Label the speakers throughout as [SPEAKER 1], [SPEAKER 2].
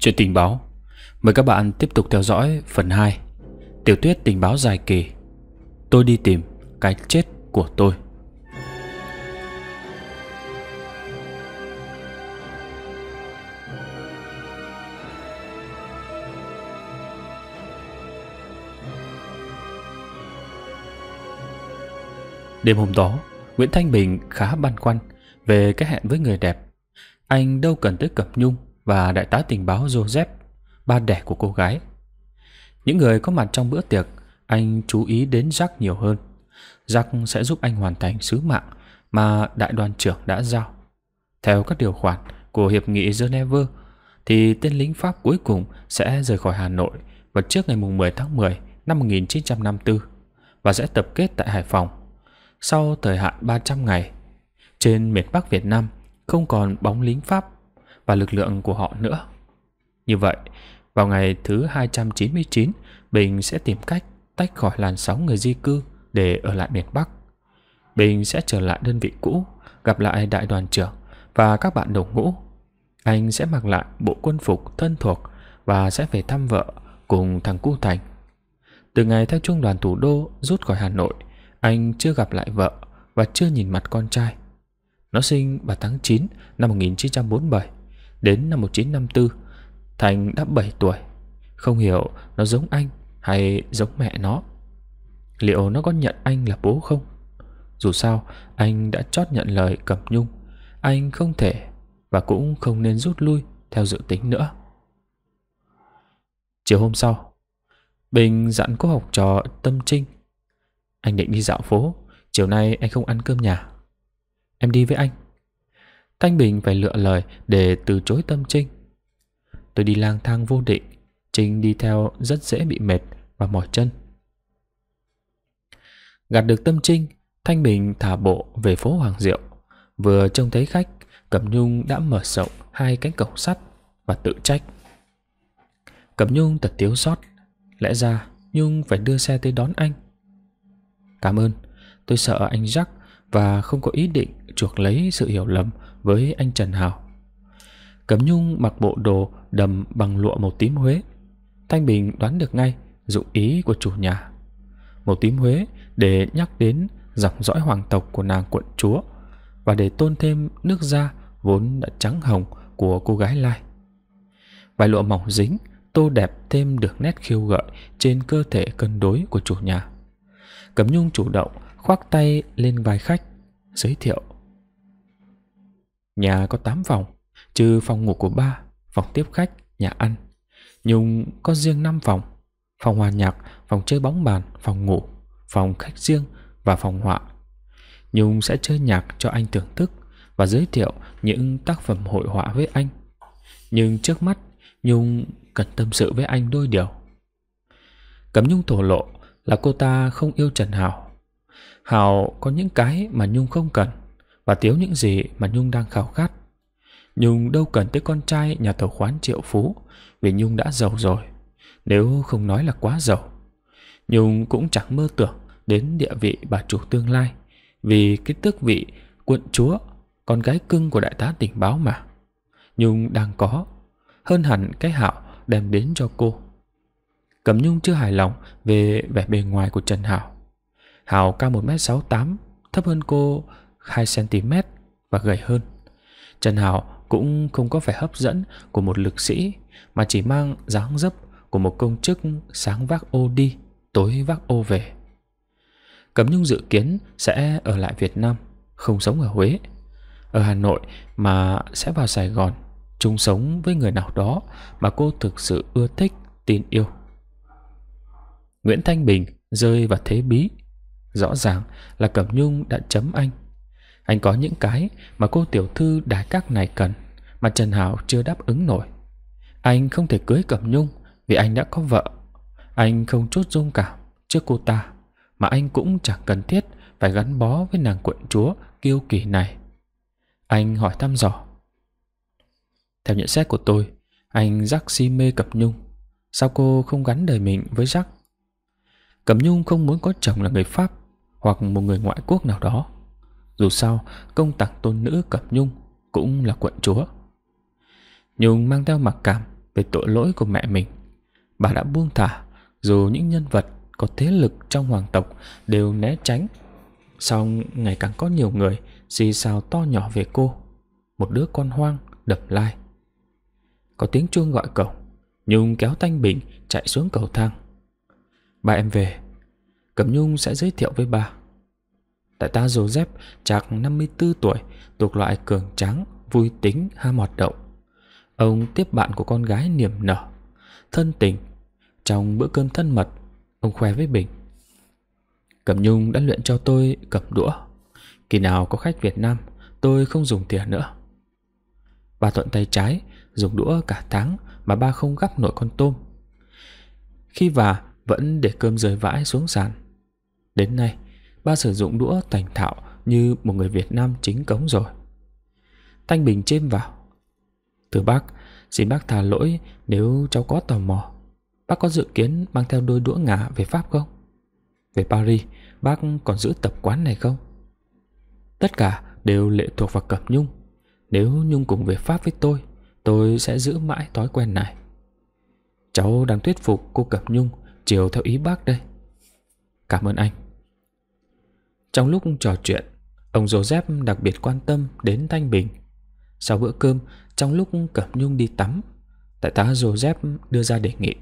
[SPEAKER 1] Chuyện tình báo Mời các bạn tiếp tục theo dõi phần 2 Tiểu tuyết tình báo dài kỳ Tôi đi tìm cái chết của tôi Đêm hôm đó, Nguyễn Thanh Bình khá băn khoăn về cái hẹn với người đẹp. Anh đâu cần tới Cẩm Nhung và đại tá tình báo Joseph, ba đẻ của cô gái. Những người có mặt trong bữa tiệc, anh chú ý đến Jack nhiều hơn. Jack sẽ giúp anh hoàn thành sứ mạng mà đại đoàn trưởng đã giao. Theo các điều khoản của Hiệp nghị Geneva, thì tên lính Pháp cuối cùng sẽ rời khỏi Hà Nội vào trước ngày 10 tháng 10 năm 1954 và sẽ tập kết tại Hải Phòng. Sau thời hạn 300 ngày, trên miền Bắc Việt Nam không còn bóng lính Pháp và lực lượng của họ nữa. Như vậy, vào ngày thứ 299, Bình sẽ tìm cách tách khỏi làn sóng người di cư để ở lại miền Bắc. Bình sẽ trở lại đơn vị cũ, gặp lại đại đoàn trưởng và các bạn đồng ngũ. Anh sẽ mặc lại bộ quân phục thân thuộc và sẽ về thăm vợ cùng thằng Cu Thành. Từ ngày theo trung đoàn thủ đô rút khỏi Hà Nội, anh chưa gặp lại vợ và chưa nhìn mặt con trai. Nó sinh vào tháng 9 năm 1947 Đến năm 1954 Thành đã 7 tuổi Không hiểu nó giống anh hay giống mẹ nó Liệu nó có nhận anh là bố không? Dù sao anh đã chót nhận lời Cẩm Nhung Anh không thể và cũng không nên rút lui theo dự tính nữa Chiều hôm sau Bình dặn cô học trò Tâm Trinh Anh định đi dạo phố Chiều nay anh không ăn cơm nhà Em đi với anh Thanh Bình phải lựa lời để từ chối tâm Trinh. Tôi đi lang thang vô định, Trinh đi theo rất dễ bị mệt và mỏi chân. Gạt được tâm Trinh, Thanh Bình thả bộ về phố Hoàng Diệu. Vừa trông thấy khách, Cẩm Nhung đã mở rộng hai cánh cổng sắt và tự trách. Cẩm Nhung thật thiếu sót, lẽ ra Nhung phải đưa xe tới đón anh. Cảm ơn, tôi sợ anh Jack và không có ý định chuộc lấy sự hiểu lầm với anh Trần Hảo. Cẩm Nhung mặc bộ đồ đầm bằng lụa màu tím Huế. Thanh Bình đoán được ngay dụng ý của chủ nhà. Màu tím Huế để nhắc đến dòng dõi hoàng tộc của nàng quận chúa và để tôn thêm nước da vốn đã trắng hồng của cô gái Lai. Vài lụa mỏng dính tô đẹp thêm được nét khiêu gợi trên cơ thể cân đối của chủ nhà. Cẩm Nhung chủ động khoác tay lên vai khách, giới thiệu Nhà có 8 phòng, trừ phòng ngủ của ba, phòng tiếp khách, nhà ăn. Nhung có riêng 5 phòng, phòng hòa nhạc, phòng chơi bóng bàn, phòng ngủ, phòng khách riêng và phòng họa. Nhung sẽ chơi nhạc cho anh thưởng thức và giới thiệu những tác phẩm hội họa với anh. Nhưng trước mắt, Nhung cần tâm sự với anh đôi điều. Cấm Nhung thổ lộ là cô ta không yêu Trần Hảo. Hảo có những cái mà Nhung không cần và thiếu những gì mà Nhung đang khao khát. Nhung đâu cần tới con trai nhà tàu khoán triệu phú vì Nhung đã giàu rồi, nếu không nói là quá giàu. Nhung cũng chẳng mơ tưởng đến địa vị bà chủ tương lai vì cái tước vị quận chúa, con gái cưng của đại tá tình báo mà. Nhung đang có, hơn hẳn cái hạo đem đến cho cô. Cẩm Nhung chưa hài lòng về vẻ bề ngoài của Trần Hảo. Hảo cao 1m68, thấp hơn cô 2cm và gầy hơn. Trần Hảo cũng không có vẻ hấp dẫn của một lực sĩ mà chỉ mang dáng dấp của một công chức sáng vác ô đi, tối vác ô về. Cẩm Nhung dự kiến sẽ ở lại Việt Nam, không sống ở Huế, ở Hà Nội mà sẽ vào Sài Gòn, chung sống với người nào đó mà cô thực sự ưa thích, tin yêu. Nguyễn Thanh Bình rơi vào thế bí. Rõ ràng là Cẩm Nhung đã chấm anh anh có những cái mà cô tiểu thư đại các này cần mà Trần Hảo chưa đáp ứng nổi. Anh không thể cưới Cẩm Nhung vì anh đã có vợ. Anh không chút dung cảm trước cô ta mà anh cũng chẳng cần thiết phải gắn bó với nàng quận chúa kiêu kỳ này. Anh hỏi thăm dò. Theo nhận xét của tôi, anh rắc si mê Cẩm Nhung. Sao cô không gắn đời mình với rắc? Cẩm Nhung không muốn có chồng là người Pháp hoặc một người ngoại quốc nào đó. Dù sao, công tặc tôn nữ Cẩm Nhung cũng là quận chúa. Nhung mang theo mặc cảm về tội lỗi của mẹ mình. Bà đã buông thả, dù những nhân vật có thế lực trong hoàng tộc đều né tránh. Song ngày càng có nhiều người xì xào to nhỏ về cô. Một đứa con hoang đập lai. Có tiếng chuông gọi cổng, Nhung kéo Thanh Bình chạy xuống cầu thang. Ba em về, Cẩm Nhung sẽ giới thiệu với bà. Đại tá Joseph chạc 54 tuổi, thuộc loại cường tráng, vui tính, ham hoạt động. Ông tiếp bạn của con gái niềm nở, thân tình. Trong bữa cơm thân mật, ông khoe với Bình. Cẩm Nhung đã luyện cho tôi cầm đũa. Kỳ nào có khách Việt Nam, tôi không dùng thìa nữa. Ba thuận tay trái, dùng đũa cả tháng mà ba không gắp nổi con tôm. Khi và vẫn để cơm rơi vãi xuống sàn. Đến nay, Ba sử dụng đũa thành thạo như một người Việt Nam chính cống rồi. Thanh Bình chêm vào. Thưa bác, xin bác tha lỗi nếu cháu có tò mò. Bác có dự kiến mang theo đôi đũa ngà về Pháp không? Về Paris, bác còn giữ tập quán này không? Tất cả đều lệ thuộc vào Cẩm Nhung. Nếu Nhung cùng về Pháp với tôi, tôi sẽ giữ mãi thói quen này. Cháu đang thuyết phục cô Cẩm Nhung chiều theo ý bác đây. Cảm ơn anh. Trong lúc trò chuyện, ông Joseph đặc biệt quan tâm đến Thanh Bình. Sau bữa cơm, trong lúc Cẩm Nhung đi tắm, đại tá Joseph đưa ra đề nghị.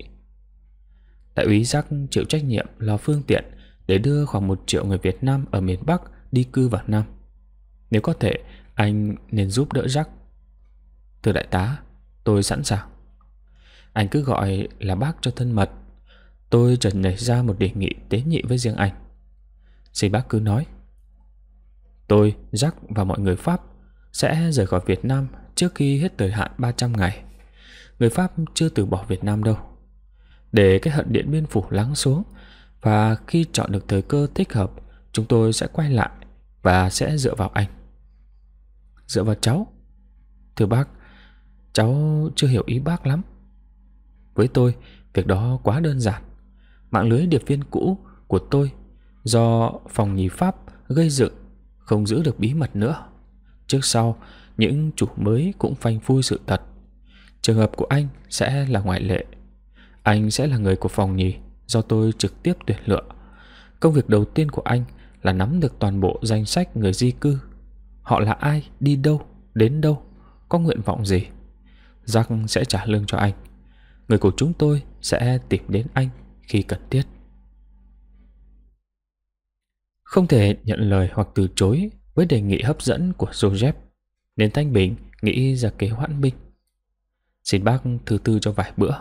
[SPEAKER 1] Đại úy Giác chịu trách nhiệm lo phương tiện để đưa khoảng một triệu người Việt Nam ở miền Bắc đi cư vào Nam. Nếu có thể, anh nên giúp đỡ Giác. Thưa đại tá, tôi sẵn sàng. Anh cứ gọi là bác cho thân mật. Tôi chợt nảy ra một đề nghị tế nhị với riêng anh. Xin bác cứ nói Tôi, Jack và mọi người Pháp Sẽ rời khỏi Việt Nam Trước khi hết thời hạn 300 ngày Người Pháp chưa từ bỏ Việt Nam đâu Để cái hận Điện Biên Phủ lắng xuống Và khi chọn được thời cơ thích hợp Chúng tôi sẽ quay lại Và sẽ dựa vào anh Dựa vào cháu Thưa bác Cháu chưa hiểu ý bác lắm Với tôi Việc đó quá đơn giản Mạng lưới điệp viên cũ của tôi do phòng nhì Pháp gây dựng không giữ được bí mật nữa. Trước sau, những chủ mới cũng phanh phui sự thật. Trường hợp của anh sẽ là ngoại lệ. Anh sẽ là người của phòng nhì do tôi trực tiếp tuyển lựa. Công việc đầu tiên của anh là nắm được toàn bộ danh sách người di cư. Họ là ai, đi đâu, đến đâu, có nguyện vọng gì. Giang sẽ trả lương cho anh. Người của chúng tôi sẽ tìm đến anh khi cần thiết. Không thể nhận lời hoặc từ chối với đề nghị hấp dẫn của Joseph, nên Thanh Bình nghĩ ra kế hoãn binh. Xin bác thứ tư cho vài bữa,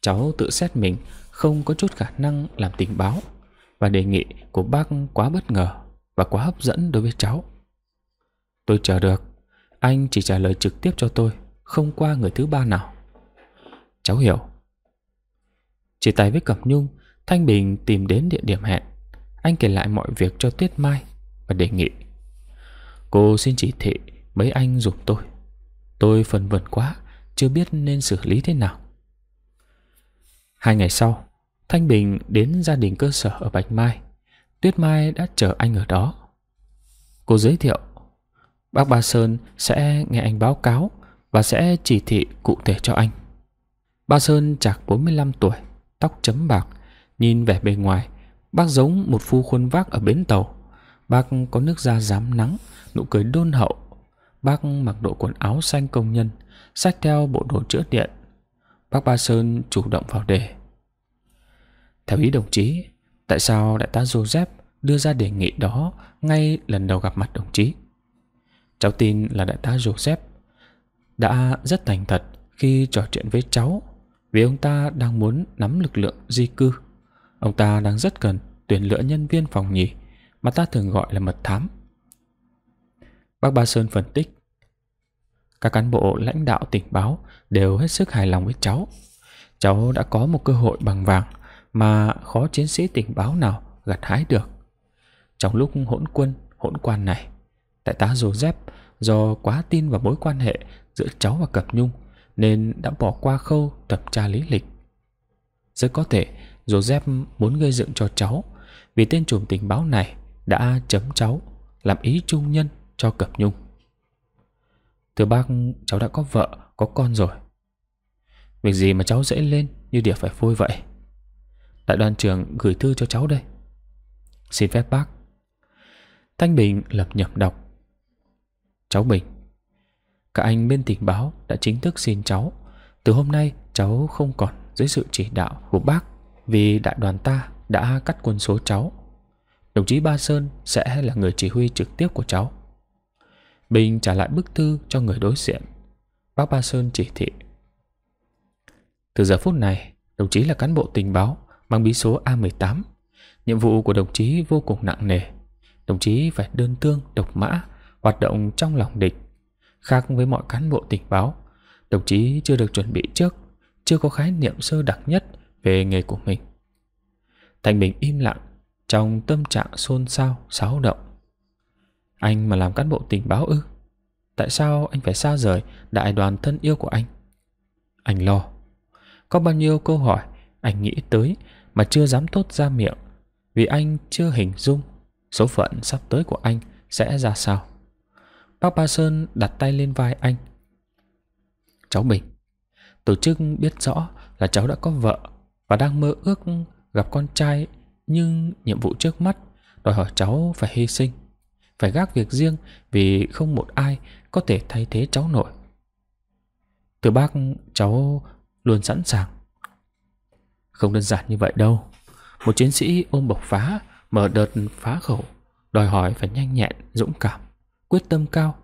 [SPEAKER 1] cháu tự xét mình không có chút khả năng làm tình báo và đề nghị của bác quá bất ngờ và quá hấp dẫn đối với cháu. Tôi chờ được, anh chỉ trả lời trực tiếp cho tôi, không qua người thứ ba nào. Cháu hiểu. Chỉ tay với Cẩm Nhung, Thanh Bình tìm đến địa điểm hẹn anh kể lại mọi việc cho Tuyết Mai và đề nghị. Cô xin chỉ thị mấy anh giúp tôi. Tôi phần vẩn quá, chưa biết nên xử lý thế nào. Hai ngày sau, Thanh Bình đến gia đình cơ sở ở Bạch Mai. Tuyết Mai đã chờ anh ở đó. Cô giới thiệu, bác Ba Sơn sẽ nghe anh báo cáo và sẽ chỉ thị cụ thể cho anh. Ba Sơn chạc 45 tuổi, tóc chấm bạc, nhìn vẻ bề ngoài Bác giống một phu khuôn vác ở bến tàu. Bác có nước da dám nắng, nụ cười đôn hậu. Bác mặc đội quần áo xanh công nhân, sách theo bộ đồ chữa điện. Bác Ba Sơn chủ động vào đề. Theo ý đồng chí, tại sao đại tá Joseph đưa ra đề nghị đó ngay lần đầu gặp mặt đồng chí? Cháu tin là đại tá Joseph đã rất thành thật khi trò chuyện với cháu vì ông ta đang muốn nắm lực lượng di cư. Ông ta đang rất cần tuyển lựa nhân viên phòng nhì mà ta thường gọi là mật thám. Bác Ba Sơn phân tích các cán bộ lãnh đạo tình báo đều hết sức hài lòng với cháu. Cháu đã có một cơ hội bằng vàng mà khó chiến sĩ tình báo nào gặt hái được. Trong lúc hỗn quân, hỗn quan này, đại tá Joseph do quá tin vào mối quan hệ giữa cháu và Cẩm Nhung nên đã bỏ qua khâu thẩm tra lý lịch. Rất có thể Joseph muốn gây dựng cho cháu vì tên trùm tình báo này đã chấm cháu làm ý trung nhân cho Cẩm Nhung. Thưa bác, cháu đã có vợ, có con rồi. Việc gì mà cháu dễ lên như đỉa phải phôi vậy? Đại đoàn trưởng gửi thư cho cháu đây. Xin phép bác. Thanh Bình lập nhầm đọc. Cháu Bình, cả anh bên tình báo đã chính thức xin cháu. Từ hôm nay cháu không còn dưới sự chỉ đạo của bác vì đại đoàn ta đã cắt quân số cháu. Đồng chí Ba Sơn sẽ là người chỉ huy trực tiếp của cháu. Bình trả lại bức thư cho người đối diện. Bác Ba Sơn chỉ thị. Từ giờ phút này, đồng chí là cán bộ tình báo mang bí số A18. Nhiệm vụ của đồng chí vô cùng nặng nề. Đồng chí phải đơn tương, độc mã, hoạt động trong lòng địch. Khác với mọi cán bộ tình báo, đồng chí chưa được chuẩn bị trước, chưa có khái niệm sơ đặc nhất về nghề của mình. Thành Bình im lặng Trong tâm trạng xôn xao, xáo động Anh mà làm cán bộ tình báo ư Tại sao anh phải xa rời Đại đoàn thân yêu của anh Anh lo Có bao nhiêu câu hỏi Anh nghĩ tới mà chưa dám tốt ra miệng Vì anh chưa hình dung Số phận sắp tới của anh sẽ ra sao Bác Ba Sơn đặt tay lên vai anh Cháu Bình Tổ chức biết rõ là cháu đã có vợ Và đang mơ ước gặp con trai nhưng nhiệm vụ trước mắt đòi hỏi cháu phải hy sinh, phải gác việc riêng vì không một ai có thể thay thế cháu nội từ bác, cháu luôn sẵn sàng. Không đơn giản như vậy đâu. Một chiến sĩ ôm bộc phá, mở đợt phá khẩu, đòi hỏi phải nhanh nhẹn, dũng cảm, quyết tâm cao.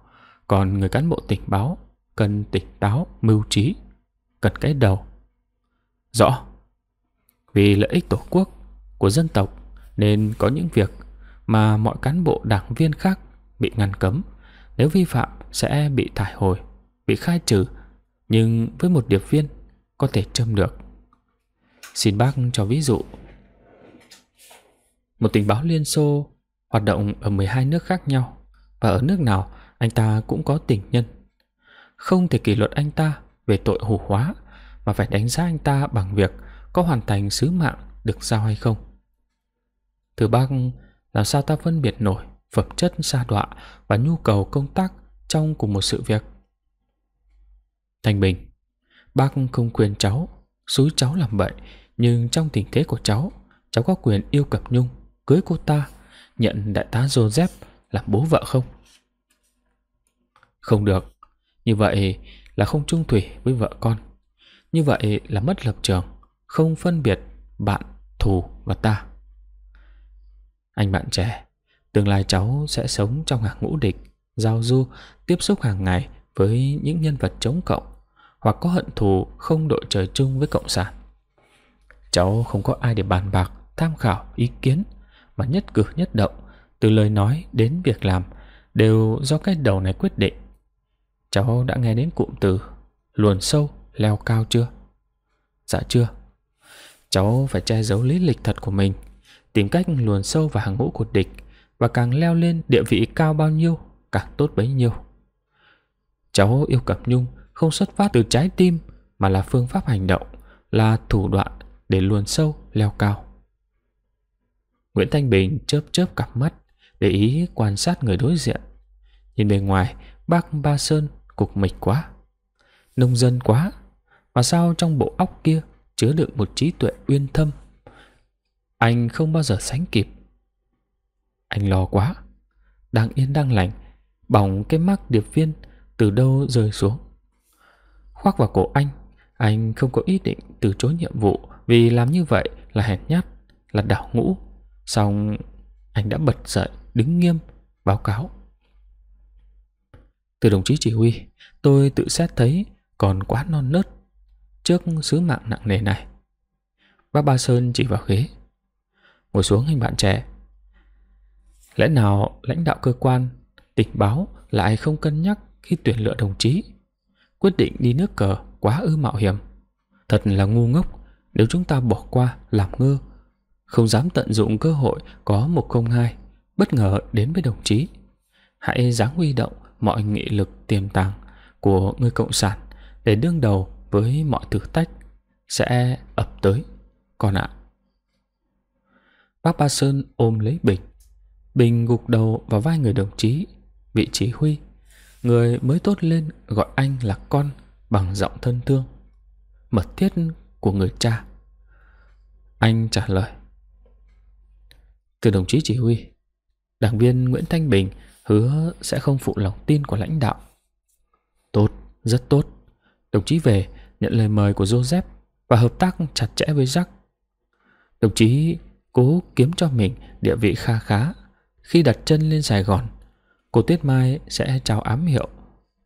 [SPEAKER 1] Còn người cán bộ tỉnh báo cần tỉnh táo, mưu trí, cần cái đầu. Rõ. Vì lợi ích tổ quốc của dân tộc nên có những việc mà mọi cán bộ đảng viên khác bị ngăn cấm, nếu vi phạm sẽ bị thải hồi, bị khai trừ, nhưng với một điệp viên có thể châm được. Xin bác cho ví dụ. Một tình báo Liên Xô hoạt động ở 12 nước khác nhau và ở nước nào anh ta cũng có tình nhân. Không thể kỷ luật anh ta về tội hủ hóa mà phải đánh giá anh ta bằng việc có hoàn thành sứ mạng được giao hay không. Thưa bác, làm sao ta phân biệt nổi phẩm chất xa đọa và nhu cầu công tác trong cùng một sự việc? Thành Bình, bác không quyền cháu, xúi cháu làm vậy, nhưng trong tình thế của cháu, cháu có quyền yêu Cẩm Nhung, cưới cô ta, nhận đại tá Joseph làm bố vợ không? Không được, như vậy là không trung thủy với vợ con. Như vậy là mất lập trường không phân biệt bạn, thù và ta. Anh bạn trẻ, tương lai cháu sẽ sống trong hàng ngũ địch, giao du, tiếp xúc hàng ngày với những nhân vật chống cộng hoặc có hận thù không đội trời chung với cộng sản. Cháu không có ai để bàn bạc, tham khảo ý kiến mà nhất cử nhất động từ lời nói đến việc làm đều do cái đầu này quyết định. Cháu đã nghe đến cụm từ luồn sâu, leo cao chưa? Dạ chưa. Cháu phải che giấu lý lịch thật của mình, tìm cách luồn sâu vào hàng ngũ của địch và càng leo lên địa vị cao bao nhiêu càng tốt bấy nhiêu. Cháu yêu Cẩm Nhung không xuất phát từ trái tim mà là phương pháp hành động, là thủ đoạn để luồn sâu leo cao. Nguyễn Thanh Bình chớp chớp cặp mắt để ý quan sát người đối diện. Nhìn bề ngoài, bác Ba Sơn cục mịch quá, nông dân quá, mà sao trong bộ óc kia chứa đựng một trí tuệ uyên thâm. Anh không bao giờ sánh kịp. Anh lo quá. Đang yên đang lành, bỏng cái mắt điệp viên từ đâu rơi xuống. Khoác vào cổ anh, anh không có ý định từ chối nhiệm vụ vì làm như vậy là hèn nhát, là đảo ngũ. Xong, anh đã bật dậy, đứng nghiêm, báo cáo. Từ đồng chí chỉ huy, tôi tự xét thấy còn quá non nớt trước sứ mạng nặng nề này. Bác Ba Sơn chỉ vào ghế. Ngồi xuống anh bạn trẻ. Lẽ nào lãnh đạo cơ quan, tình báo lại không cân nhắc khi tuyển lựa đồng chí? Quyết định đi nước cờ quá ư mạo hiểm. Thật là ngu ngốc nếu chúng ta bỏ qua làm ngơ. Không dám tận dụng cơ hội có một không hai bất ngờ đến với đồng chí. Hãy dáng huy động mọi nghị lực tiềm tàng của người cộng sản để đương đầu với mọi thử tách sẽ ập tới con ạ. Bác Ba Sơn ôm lấy Bình. Bình gục đầu vào vai người đồng chí, vị chỉ huy. Người mới tốt lên gọi anh là con bằng giọng thân thương, mật thiết của người cha. Anh trả lời. Từ đồng chí chỉ huy, đảng viên Nguyễn Thanh Bình hứa sẽ không phụ lòng tin của lãnh đạo. Tốt, rất tốt. Đồng chí về nhận lời mời của Joseph và hợp tác chặt chẽ với Jack. Đồng chí cố kiếm cho mình địa vị kha khá. Khi đặt chân lên Sài Gòn, cô Tuyết Mai sẽ trao ám hiệu,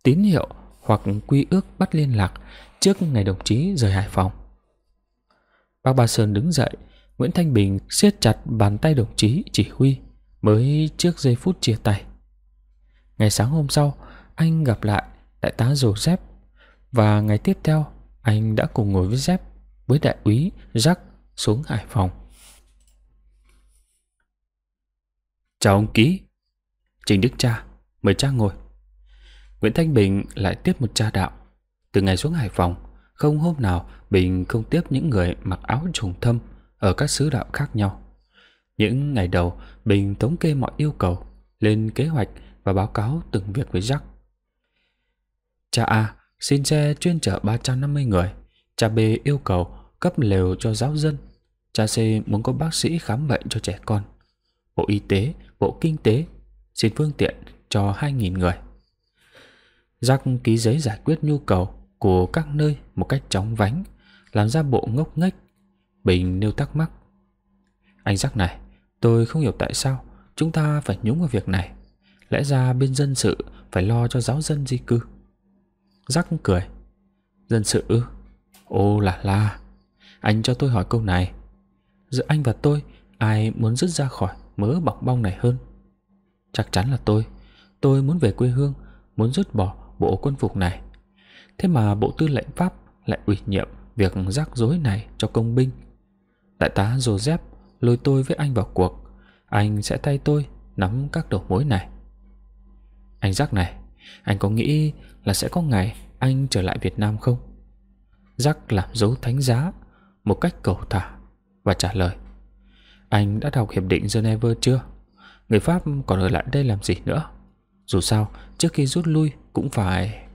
[SPEAKER 1] tín hiệu hoặc quy ước bắt liên lạc trước ngày đồng chí rời Hải Phòng. Bác Ba Sơn đứng dậy, Nguyễn Thanh Bình siết chặt bàn tay đồng chí chỉ huy mới trước giây phút chia tay. Ngày sáng hôm sau, anh gặp lại đại tá Joseph và ngày tiếp theo anh đã cùng ngồi với Dép với đại úy Jack xuống Hải Phòng. Chào ông Ký, Trình Đức Cha, mời cha ngồi. Nguyễn Thanh Bình lại tiếp một cha đạo. Từ ngày xuống Hải Phòng, không hôm nào Bình không tiếp những người mặc áo trùng thâm ở các sứ đạo khác nhau. Những ngày đầu, Bình thống kê mọi yêu cầu, lên kế hoạch và báo cáo từng việc với Jack. Cha A Xin xe chuyên chở 350 người. Cha B yêu cầu cấp lều cho giáo dân. Cha C muốn có bác sĩ khám bệnh cho trẻ con. Bộ Y tế, Bộ Kinh tế xin phương tiện cho 2.000 người. Giác ký giấy giải quyết nhu cầu của các nơi một cách chóng vánh, làm ra bộ ngốc nghếch. Bình nêu thắc mắc. Anh Giác này, tôi không hiểu tại sao chúng ta phải nhúng vào việc này. Lẽ ra bên dân sự phải lo cho giáo dân di cư. Giác cười Dân sự ư Ô là la Anh cho tôi hỏi câu này Giữa anh và tôi Ai muốn rứt ra khỏi mớ bọc bong này hơn Chắc chắn là tôi Tôi muốn về quê hương Muốn rứt bỏ bộ quân phục này Thế mà bộ tư lệnh Pháp lại ủy nhiệm việc rắc rối này cho công binh. Đại tá Joseph lôi tôi với anh vào cuộc. Anh sẽ thay tôi nắm các đầu mối này. Anh rắc này, anh có nghĩ là sẽ có ngày anh trở lại Việt Nam không? Giác làm dấu thánh giá một cách cầu thả và trả lời Anh đã đọc Hiệp định Geneva chưa? Người Pháp còn ở lại đây làm gì nữa? Dù sao, trước khi rút lui cũng phải...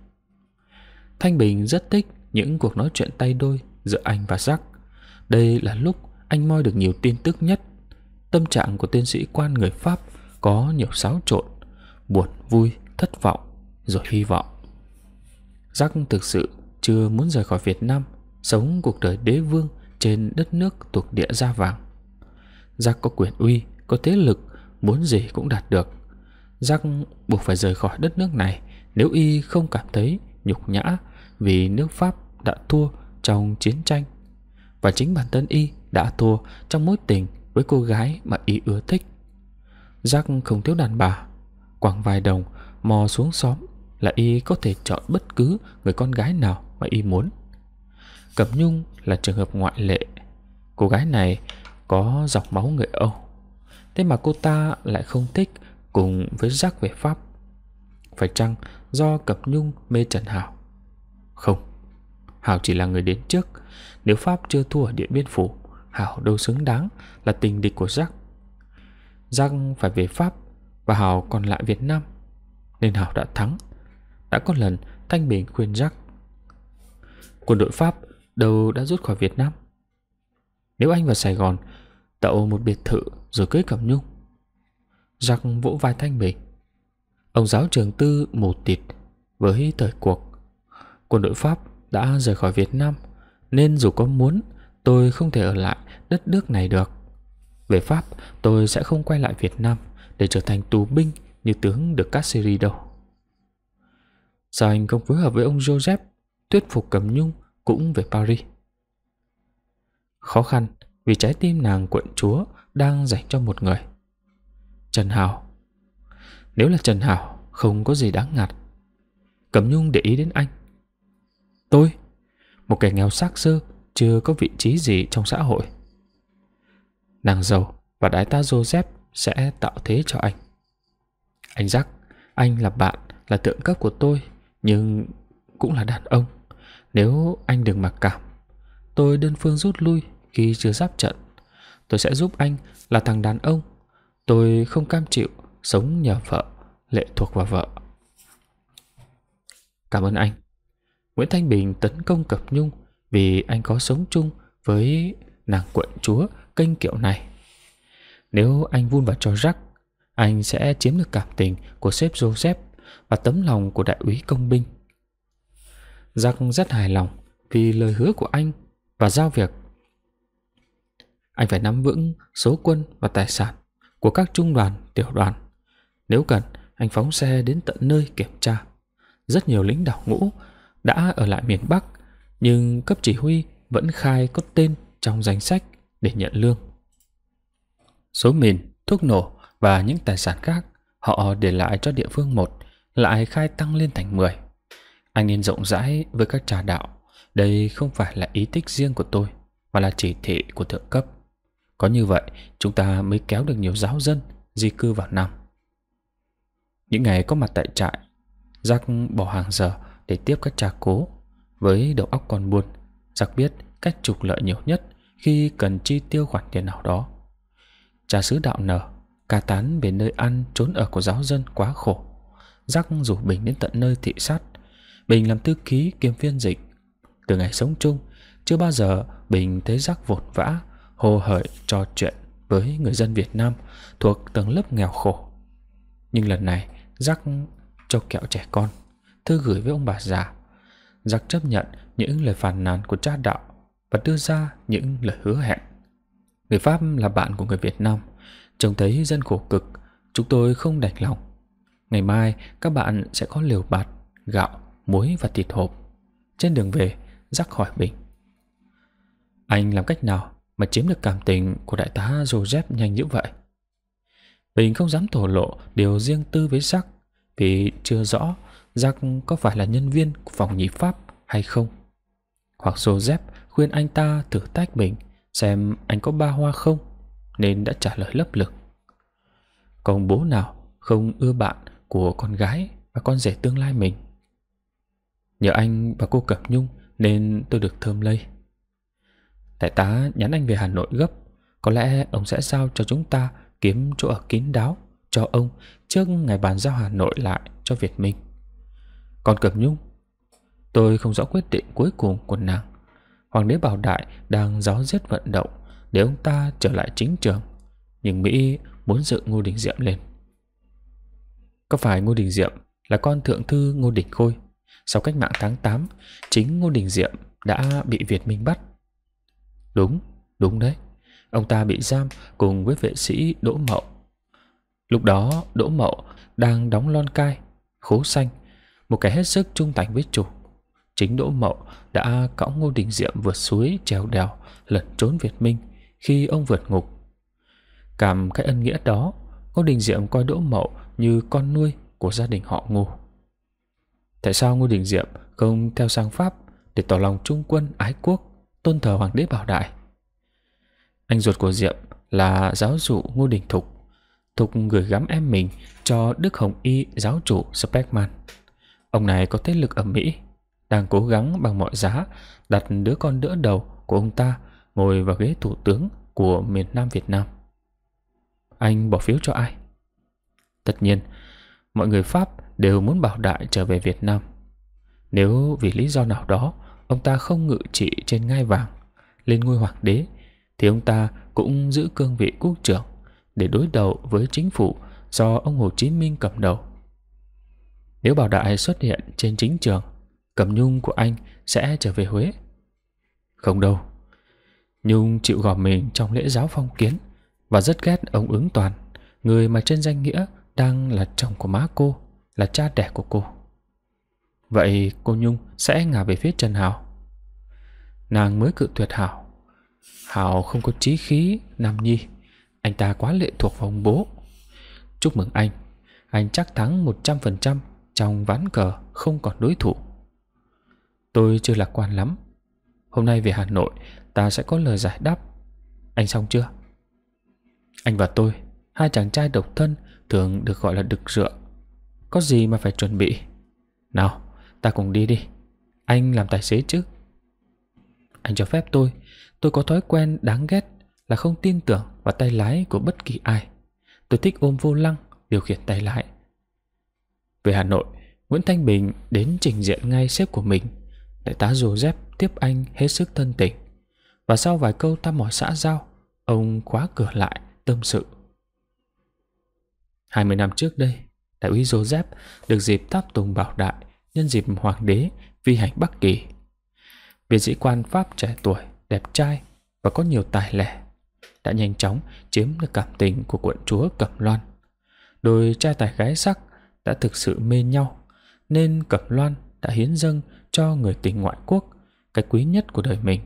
[SPEAKER 1] Thanh Bình rất thích những cuộc nói chuyện tay đôi giữa anh và Giác. Đây là lúc anh moi được nhiều tin tức nhất. Tâm trạng của tên sĩ quan người Pháp có nhiều xáo trộn, buồn, vui, thất vọng, rồi hy vọng. Giác thực sự chưa muốn rời khỏi Việt Nam, sống cuộc đời đế vương trên đất nước thuộc địa da vàng. Giác có quyền uy, có thế lực, muốn gì cũng đạt được. Giác buộc phải rời khỏi đất nước này nếu y không cảm thấy nhục nhã vì nước Pháp đã thua trong chiến tranh. Và chính bản thân y đã thua trong mối tình với cô gái mà y ưa thích. Giác không thiếu đàn bà, quảng vài đồng mò xuống xóm là y có thể chọn bất cứ người con gái nào mà y muốn. Cẩm Nhung là trường hợp ngoại lệ. Cô gái này có dọc máu người Âu. Thế mà cô ta lại không thích cùng với giác về Pháp. Phải chăng do Cẩm Nhung mê Trần Hảo? Không, Hảo chỉ là người đến trước. Nếu Pháp chưa thua ở Điện Biên Phủ, Hảo đâu xứng đáng là tình địch của Giác. Giác phải về Pháp và Hảo còn lại Việt Nam. Nên Hảo đã thắng đã có lần Thanh Bình khuyên Jack Quân đội Pháp đâu đã rút khỏi Việt Nam Nếu anh vào Sài Gòn Tạo một biệt thự rồi cưới Cẩm Nhung Jack vỗ vai Thanh Bình Ông giáo trường tư mù tịt Với thời cuộc Quân đội Pháp đã rời khỏi Việt Nam Nên dù có muốn Tôi không thể ở lại đất nước này được Về Pháp tôi sẽ không quay lại Việt Nam Để trở thành tù binh như tướng được Casseri đâu Sao anh không phối hợp với ông Joseph thuyết phục Cẩm Nhung cũng về Paris? Khó khăn vì trái tim nàng quận chúa đang dành cho một người. Trần Hảo. Nếu là Trần Hảo, không có gì đáng ngặt. Cẩm Nhung để ý đến anh. Tôi, một kẻ nghèo xác xơ, chưa có vị trí gì trong xã hội. Nàng giàu và đại tá Joseph sẽ tạo thế cho anh. Anh Jack, anh là bạn, là tượng cấp của tôi nhưng cũng là đàn ông Nếu anh đừng mặc cảm Tôi đơn phương rút lui khi chưa giáp trận Tôi sẽ giúp anh là thằng đàn ông Tôi không cam chịu sống nhờ vợ Lệ thuộc vào vợ Cảm ơn anh Nguyễn Thanh Bình tấn công Cập Nhung Vì anh có sống chung với nàng quận chúa kênh kiệu này Nếu anh vun vào cho rắc Anh sẽ chiếm được cảm tình của sếp Joseph và tấm lòng của đại úy công binh. Giác rất hài lòng vì lời hứa của anh và giao việc. Anh phải nắm vững số quân và tài sản của các trung đoàn, tiểu đoàn. Nếu cần, anh phóng xe đến tận nơi kiểm tra. Rất nhiều lính đảo ngũ đã ở lại miền Bắc, nhưng cấp chỉ huy vẫn khai có tên trong danh sách để nhận lương. Số mìn, thuốc nổ và những tài sản khác họ để lại cho địa phương một lại khai tăng lên thành 10. Anh nên rộng rãi với các trà đạo. Đây không phải là ý tích riêng của tôi, mà là chỉ thị của thượng cấp. Có như vậy, chúng ta mới kéo được nhiều giáo dân di cư vào năm Những ngày có mặt tại trại, Giác bỏ hàng giờ để tiếp các trà cố. Với đầu óc còn buồn, Giác biết cách trục lợi nhiều nhất khi cần chi tiêu khoản tiền nào đó. Trà sứ đạo nở, ca tán về nơi ăn trốn ở của giáo dân quá khổ. Giác rủ Bình đến tận nơi thị sát Bình làm tư ký kiêm phiên dịch Từ ngày sống chung Chưa bao giờ Bình thấy Giác vột vã Hồ hởi trò chuyện với người dân Việt Nam Thuộc tầng lớp nghèo khổ Nhưng lần này Giác cho kẹo trẻ con Thư gửi với ông bà già Giác chấp nhận những lời phản nàn của cha đạo Và đưa ra những lời hứa hẹn Người Pháp là bạn của người Việt Nam Trông thấy dân khổ cực Chúng tôi không đành lòng Ngày mai các bạn sẽ có liều bạt, gạo, muối và thịt hộp. Trên đường về, Jack hỏi Bình. Anh làm cách nào mà chiếm được cảm tình của đại tá Joseph nhanh như vậy? Bình không dám thổ lộ điều riêng tư với Jack vì chưa rõ Jack có phải là nhân viên của phòng nhị pháp hay không. Hoặc Joseph khuyên anh ta thử tách mình xem anh có ba hoa không nên đã trả lời lấp lực. Còn bố nào không ưa bạn của con gái và con rể tương lai mình. Nhờ anh và cô Cẩm Nhung nên tôi được thơm lây. Đại tá nhắn anh về Hà Nội gấp, có lẽ ông sẽ giao cho chúng ta kiếm chỗ ở kín đáo cho ông trước ngày bàn giao Hà Nội lại cho Việt Minh. Còn Cẩm Nhung, tôi không rõ quyết định cuối cùng của nàng. Hoàng đế Bảo Đại đang giáo giết vận động để ông ta trở lại chính trường, nhưng Mỹ muốn dựng Ngô Đình Diệm lên. Có phải Ngô Đình Diệm là con thượng thư Ngô Đình Khôi? Sau cách mạng tháng 8, chính Ngô Đình Diệm đã bị Việt Minh bắt. Đúng, đúng đấy. Ông ta bị giam cùng với vệ sĩ Đỗ Mậu. Lúc đó Đỗ Mậu đang đóng lon cai, khố xanh, một kẻ hết sức trung thành với chủ. Chính Đỗ Mậu đã cõng Ngô Đình Diệm vượt suối trèo đèo lẩn trốn Việt Minh khi ông vượt ngục. Cảm cái ân nghĩa đó, Ngô Đình Diệm coi Đỗ Mậu như con nuôi của gia đình họ Ngô. Tại sao Ngô Đình Diệm không theo sang Pháp để tỏ lòng trung quân ái quốc, tôn thờ hoàng đế Bảo Đại? Anh ruột của Diệm là giáo dụ Ngô Đình Thục. Thục gửi gắm em mình cho Đức Hồng Y giáo chủ Speckman. Ông này có thế lực ở Mỹ, đang cố gắng bằng mọi giá đặt đứa con đỡ đầu của ông ta ngồi vào ghế thủ tướng của miền Nam Việt Nam. Anh bỏ phiếu cho ai? Tất nhiên, mọi người Pháp đều muốn bảo đại trở về Việt Nam. Nếu vì lý do nào đó ông ta không ngự trị trên ngai vàng, lên ngôi hoàng đế, thì ông ta cũng giữ cương vị quốc trưởng để đối đầu với chính phủ do ông Hồ Chí Minh cầm đầu. Nếu Bảo Đại xuất hiện trên chính trường, cầm nhung của anh sẽ trở về Huế. Không đâu. Nhung chịu gò mình trong lễ giáo phong kiến và rất ghét ông ứng toàn, người mà trên danh nghĩa Đăng là chồng của má cô Là cha đẻ của cô Vậy cô Nhung sẽ ngả về phía Trần Hảo Nàng mới cự tuyệt Hảo Hảo không có trí khí Nam Nhi Anh ta quá lệ thuộc vào ông bố Chúc mừng anh Anh chắc thắng 100% Trong ván cờ không còn đối thủ Tôi chưa lạc quan lắm Hôm nay về Hà Nội Ta sẽ có lời giải đáp Anh xong chưa Anh và tôi hai chàng trai độc thân thường được gọi là đực rượu. Có gì mà phải chuẩn bị? Nào, ta cùng đi đi. Anh làm tài xế chứ? Anh cho phép tôi, tôi có thói quen đáng ghét là không tin tưởng vào tay lái của bất kỳ ai. Tôi thích ôm vô lăng, điều khiển tay lái. Về Hà Nội, Nguyễn Thanh Bình đến trình diện ngay sếp của mình. Đại tá Joseph tiếp anh hết sức thân tình. Và sau vài câu thăm hỏi xã giao, ông khóa cửa lại tâm sự 20 năm trước đây, đại úy Joseph được dịp tháp tùng bảo đại nhân dịp hoàng đế vi hành Bắc Kỳ. Viên sĩ quan Pháp trẻ tuổi, đẹp trai và có nhiều tài lẻ đã nhanh chóng chiếm được cảm tình của quận chúa Cẩm Loan. Đôi trai tài gái sắc đã thực sự mê nhau nên Cẩm Loan đã hiến dâng cho người tình ngoại quốc cái quý nhất của đời mình.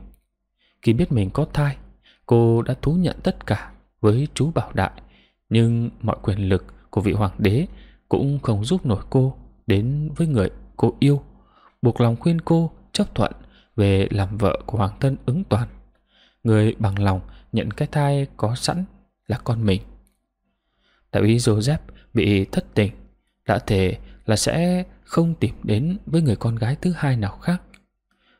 [SPEAKER 1] Khi biết mình có thai, cô đã thú nhận tất cả với chú Bảo Đại nhưng mọi quyền lực của vị hoàng đế cũng không giúp nổi cô đến với người cô yêu, buộc lòng khuyên cô chấp thuận về làm vợ của Hoàng Tân ứng toàn. Người bằng lòng nhận cái thai có sẵn là con mình. Đại úy Joseph bị thất tình, đã thể là sẽ không tìm đến với người con gái thứ hai nào khác.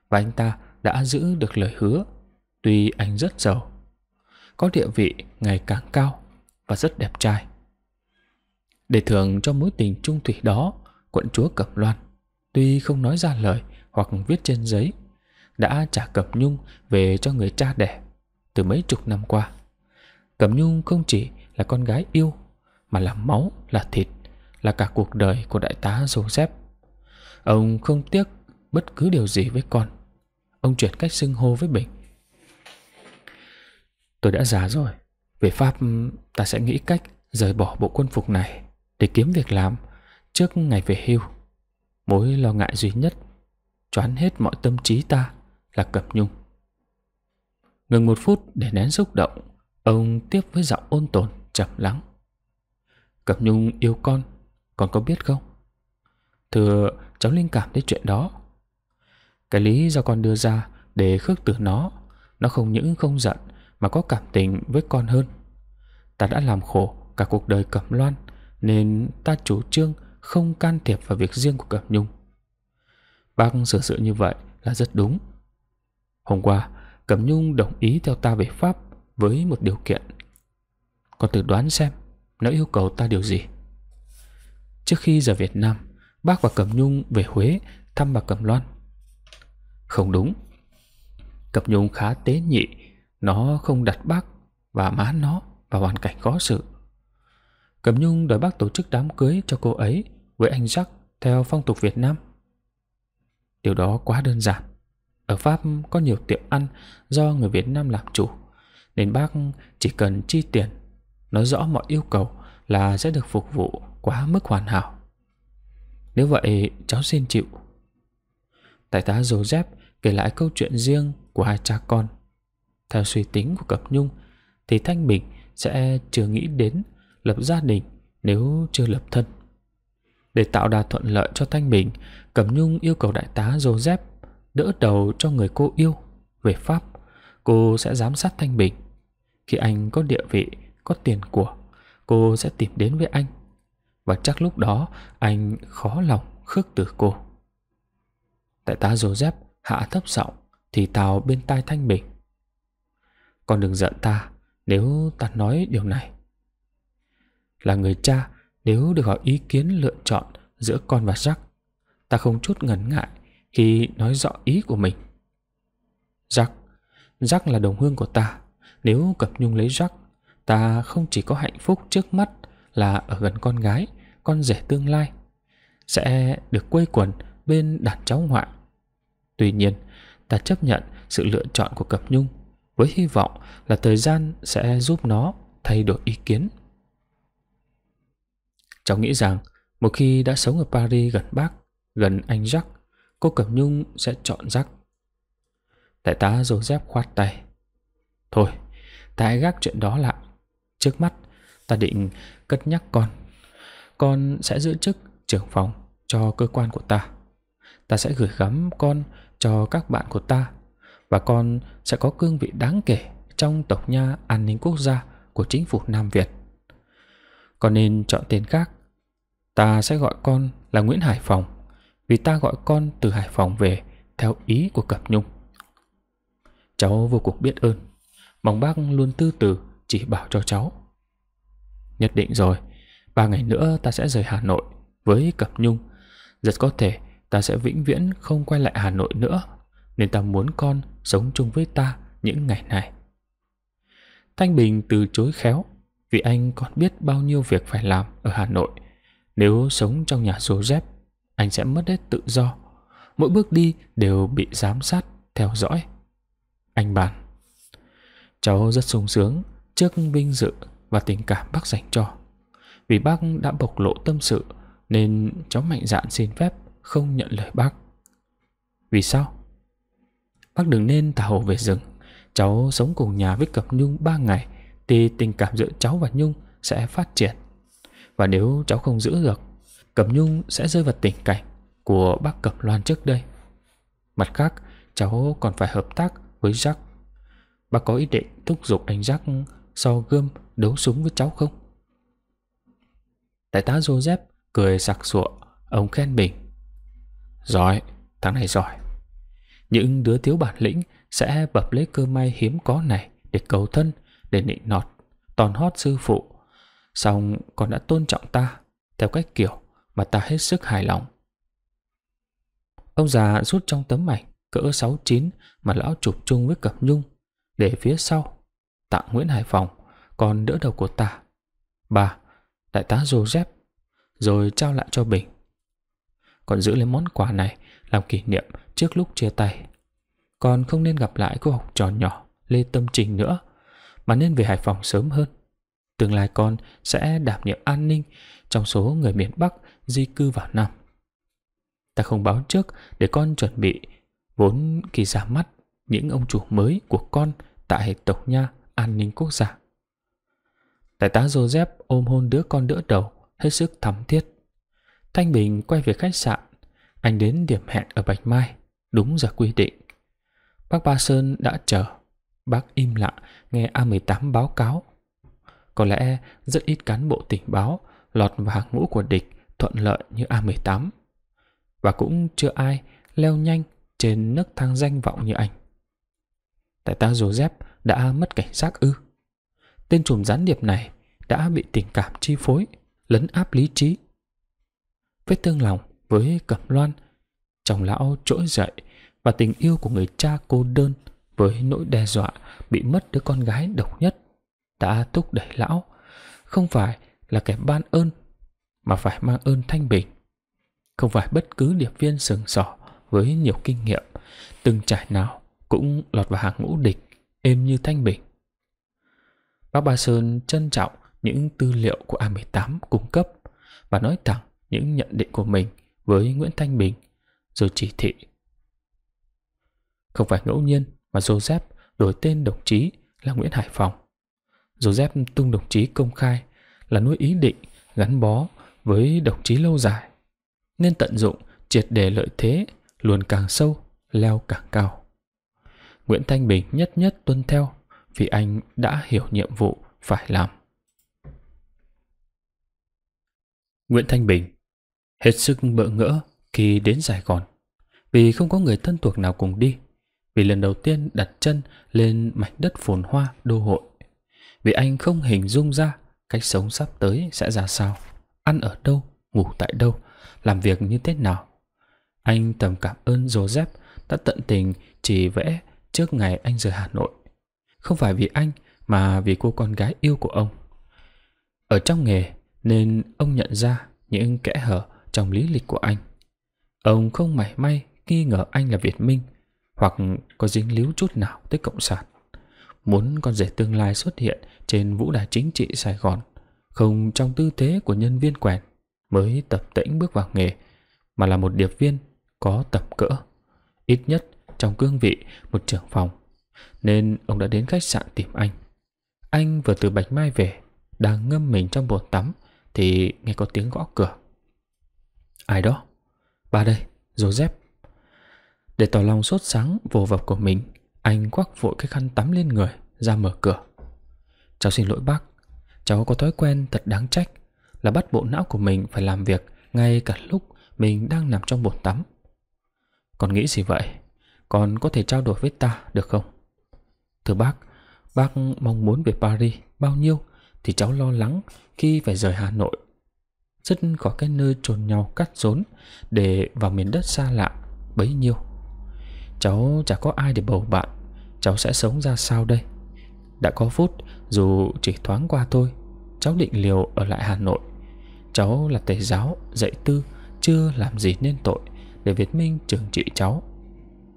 [SPEAKER 1] Và anh ta đã giữ được lời hứa, tuy anh rất giàu, có địa vị ngày càng cao và rất đẹp trai để thưởng cho mối tình trung thủy đó, quận chúa Cẩm Loan, tuy không nói ra lời hoặc viết trên giấy, đã trả Cẩm Nhung về cho người cha đẻ từ mấy chục năm qua. Cẩm Nhung không chỉ là con gái yêu, mà là máu, là thịt, là cả cuộc đời của đại tá Joseph. Ông không tiếc bất cứ điều gì với con. Ông chuyển cách xưng hô với bình. Tôi đã già rồi, về Pháp ta sẽ nghĩ cách rời bỏ bộ quân phục này để kiếm việc làm trước ngày về hưu. Mối lo ngại duy nhất choán hết mọi tâm trí ta là Cẩm Nhung. Ngừng một phút để nén xúc động, ông tiếp với giọng ôn tồn chậm lắng. Cẩm Nhung yêu con, con có biết không? Thưa, cháu linh cảm đến chuyện đó. Cái lý do con đưa ra để khước từ nó, nó không những không giận mà có cảm tình với con hơn. Ta đã làm khổ cả cuộc đời Cẩm Loan nên ta chủ trương không can thiệp vào việc riêng của Cẩm Nhung. Bác sửa sự như vậy là rất đúng. Hôm qua, Cẩm Nhung đồng ý theo ta về Pháp với một điều kiện. Còn tự đoán xem nó yêu cầu ta điều gì. Trước khi ra Việt Nam, bác và Cẩm Nhung về Huế thăm bà Cẩm Loan. Không đúng. Cẩm Nhung khá tế nhị, nó không đặt bác và má nó vào hoàn cảnh khó xử Cẩm Nhung đòi bác tổ chức đám cưới cho cô ấy với anh Jack theo phong tục Việt Nam. Điều đó quá đơn giản. Ở Pháp có nhiều tiệm ăn do người Việt Nam làm chủ, nên bác chỉ cần chi tiền, nói rõ mọi yêu cầu là sẽ được phục vụ quá mức hoàn hảo. Nếu vậy, cháu xin chịu. Tài tá Joseph kể lại câu chuyện riêng của hai cha con. Theo suy tính của Cẩm Nhung, thì Thanh Bình sẽ chưa nghĩ đến lập gia đình nếu chưa lập thân. Để tạo đà thuận lợi cho Thanh Bình, Cẩm Nhung yêu cầu đại tá Joseph đỡ đầu cho người cô yêu về Pháp. Cô sẽ giám sát Thanh Bình. Khi anh có địa vị, có tiền của, cô sẽ tìm đến với anh. Và chắc lúc đó anh khó lòng khước từ cô. Đại tá Joseph hạ thấp giọng thì tào bên tai Thanh Bình. Con đừng giận ta nếu ta nói điều này là người cha nếu được hỏi ý kiến lựa chọn giữa con và Jack. Ta không chút ngần ngại khi nói rõ ý của mình. Jack, Jack là đồng hương của ta. Nếu Cập Nhung lấy Jack, ta không chỉ có hạnh phúc trước mắt là ở gần con gái, con rể tương lai, sẽ được quây quần bên đàn cháu ngoại. Tuy nhiên, ta chấp nhận sự lựa chọn của Cập Nhung với hy vọng là thời gian sẽ giúp nó thay đổi ý kiến. Cháu nghĩ rằng một khi đã sống ở Paris gần bác, gần anh Jack, cô Cẩm Nhung sẽ chọn Jack. Đại tá Joseph khoát tay. Thôi, ta hãy gác chuyện đó lại. Trước mắt, ta định cất nhắc con. Con sẽ giữ chức trưởng phòng cho cơ quan của ta. Ta sẽ gửi gắm con cho các bạn của ta và con sẽ có cương vị đáng kể trong tổng nha an ninh quốc gia của chính phủ Nam Việt. Con nên chọn tên khác Ta sẽ gọi con là Nguyễn Hải Phòng Vì ta gọi con từ Hải Phòng về Theo ý của Cẩm Nhung Cháu vô cùng biết ơn Mong bác luôn tư từ chỉ bảo cho cháu Nhất định rồi Ba ngày nữa ta sẽ rời Hà Nội Với Cẩm Nhung Rất có thể ta sẽ vĩnh viễn không quay lại Hà Nội nữa Nên ta muốn con sống chung với ta những ngày này Thanh Bình từ chối khéo Vì anh còn biết bao nhiêu việc phải làm ở Hà Nội nếu sống trong nhà số dép, anh sẽ mất hết tự do. Mỗi bước đi đều bị giám sát, theo dõi. Anh bàn. Cháu rất sung sướng trước vinh dự và tình cảm bác dành cho. Vì bác đã bộc lộ tâm sự nên cháu mạnh dạn xin phép không nhận lời bác. Vì sao? Bác đừng nên tà hồ về rừng. Cháu sống cùng nhà với Cẩm Nhung 3 ngày thì tình cảm giữa cháu và Nhung sẽ phát triển và nếu cháu không giữ được Cẩm Nhung sẽ rơi vào tình cảnh Của bác Cẩm Loan trước đây Mặt khác cháu còn phải hợp tác với Jack Bác có ý định thúc giục anh Jack So gươm đấu súng với cháu không Đại tá Joseph cười sặc sụa Ông khen mình Giỏi, thằng này giỏi Những đứa thiếu bản lĩnh Sẽ bập lấy cơ may hiếm có này Để cầu thân, để nịnh nọt toàn hót sư phụ Xong còn đã tôn trọng ta Theo cách kiểu mà ta hết sức hài lòng Ông già rút trong tấm ảnh Cỡ 69 mà lão chụp chung với Cẩm Nhung Để phía sau Tặng Nguyễn Hải Phòng Còn đỡ đầu của ta Bà, đại tá Joseph Rồi trao lại cho Bình Còn giữ lấy món quà này Làm kỷ niệm trước lúc chia tay Còn không nên gặp lại cô học trò nhỏ Lê Tâm Trình nữa Mà nên về Hải Phòng sớm hơn Tương lai con sẽ đảm nhiệm an ninh trong số người miền Bắc di cư vào Nam. Ta không báo trước để con chuẩn bị vốn khi ra mắt những ông chủ mới của con tại Tổng Nha An ninh Quốc gia. Đại tá Joseph ôm hôn đứa con đỡ đầu, hết sức thắm thiết. Thanh Bình quay về khách sạn, anh đến điểm hẹn ở Bạch Mai, đúng giờ quy định. Bác Ba Sơn đã chờ, bác im lặng nghe A18 báo cáo có lẽ rất ít cán bộ tình báo lọt vào hàng ngũ của địch thuận lợi như A-18. Và cũng chưa ai leo nhanh trên nấc thang danh vọng như anh. Tại ta Joseph đã mất cảnh giác ư. Tên trùm gián điệp này đã bị tình cảm chi phối, lấn áp lý trí. Vết tương lòng với Cẩm Loan, chồng lão trỗi dậy và tình yêu của người cha cô đơn với nỗi đe dọa bị mất đứa con gái độc nhất đã thúc đẩy lão không phải là kẻ ban ơn mà phải mang ơn thanh bình không phải bất cứ điệp viên sừng sỏ với nhiều kinh nghiệm từng trải nào cũng lọt vào hàng ngũ địch êm như thanh bình bác ba sơn trân trọng những tư liệu của a 18 cung cấp và nói thẳng những nhận định của mình với nguyễn thanh bình rồi chỉ thị không phải ngẫu nhiên mà joseph đổi tên đồng chí là nguyễn hải phòng Joseph tung đồng chí công khai là nuôi ý định gắn bó với đồng chí lâu dài, nên tận dụng triệt đề lợi thế luôn càng sâu, leo càng cao. Nguyễn Thanh Bình nhất nhất tuân theo vì anh đã hiểu nhiệm vụ phải làm. Nguyễn Thanh Bình hết sức bỡ ngỡ khi đến Sài Gòn vì không có người thân thuộc nào cùng đi vì lần đầu tiên đặt chân lên mảnh đất phồn hoa đô hội vì anh không hình dung ra cách sống sắp tới sẽ ra sao, ăn ở đâu, ngủ tại đâu, làm việc như thế nào. Anh tầm cảm ơn Joseph đã tận tình chỉ vẽ trước ngày anh rời Hà Nội. Không phải vì anh mà vì cô con gái yêu của ông. Ở trong nghề nên ông nhận ra những kẽ hở trong lý lịch của anh. Ông không mảy may nghi ngờ anh là Việt Minh hoặc có dính líu chút nào tới Cộng sản. Muốn con rể tương lai xuất hiện trên vũ đài chính trị Sài Gòn, không trong tư thế của nhân viên quèn mới tập tĩnh bước vào nghề, mà là một điệp viên có tầm cỡ, ít nhất trong cương vị một trưởng phòng. Nên ông đã đến khách sạn tìm anh. Anh vừa từ Bạch Mai về, đang ngâm mình trong bồn tắm thì nghe có tiếng gõ cửa. Ai đó? Ba đây, Joseph. Để tỏ lòng sốt sáng vồ vập của mình, anh quắc vội cái khăn tắm lên người ra mở cửa. Cháu xin lỗi bác Cháu có thói quen thật đáng trách Là bắt bộ não của mình phải làm việc Ngay cả lúc mình đang nằm trong bồn tắm Con nghĩ gì vậy Con có thể trao đổi với ta được không Thưa bác Bác mong muốn về Paris bao nhiêu Thì cháu lo lắng khi phải rời Hà Nội Rất có cái nơi trồn nhau cắt rốn Để vào miền đất xa lạ Bấy nhiêu Cháu chả có ai để bầu bạn Cháu sẽ sống ra sao đây đã có phút dù chỉ thoáng qua thôi Cháu định liều ở lại Hà Nội Cháu là thầy giáo, dạy tư Chưa làm gì nên tội Để Việt Minh trừng trị cháu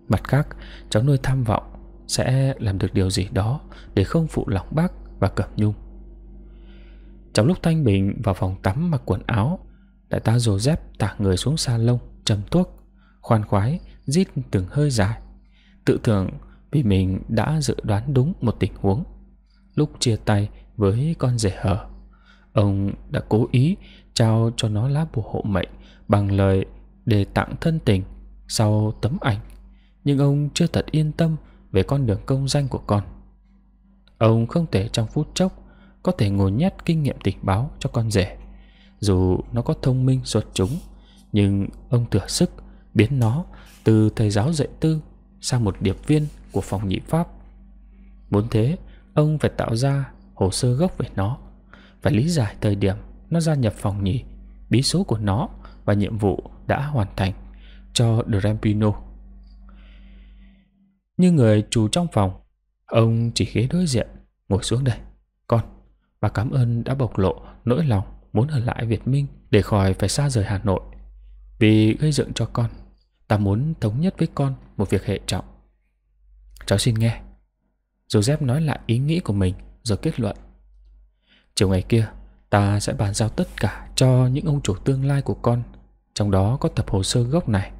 [SPEAKER 1] Mặt khác, cháu nuôi tham vọng Sẽ làm được điều gì đó Để không phụ lòng bác và Cẩm Nhung Trong lúc Thanh Bình vào phòng tắm mặc quần áo Đại tá dép tạc người xuống sa lông Trầm thuốc Khoan khoái, rít từng hơi dài Tự tưởng vì mình đã dự đoán đúng một tình huống. Lúc chia tay với con rể hở, ông đã cố ý trao cho nó lá bùa hộ mệnh bằng lời đề tặng thân tình sau tấm ảnh. Nhưng ông chưa thật yên tâm về con đường công danh của con. Ông không thể trong phút chốc có thể ngồi nhét kinh nghiệm tình báo cho con rể. Dù nó có thông minh xuất chúng, nhưng ông thừa sức biến nó từ thầy giáo dạy tư sang một điệp viên của phòng nhị pháp. Muốn thế, ông phải tạo ra hồ sơ gốc về nó, phải lý giải thời điểm nó gia nhập phòng nhị, bí số của nó và nhiệm vụ đã hoàn thành cho Drampino. Như người chủ trong phòng, ông chỉ ghế đối diện, ngồi xuống đây, con, và cảm ơn đã bộc lộ nỗi lòng muốn ở lại Việt Minh để khỏi phải xa rời Hà Nội. Vì gây dựng cho con, ta muốn thống nhất với con một việc hệ trọng. Cháu xin nghe. Joseph nói lại ý nghĩ của mình rồi kết luận. Chiều ngày kia, ta sẽ bàn giao tất cả cho những ông chủ tương lai của con, trong đó có tập hồ sơ gốc này.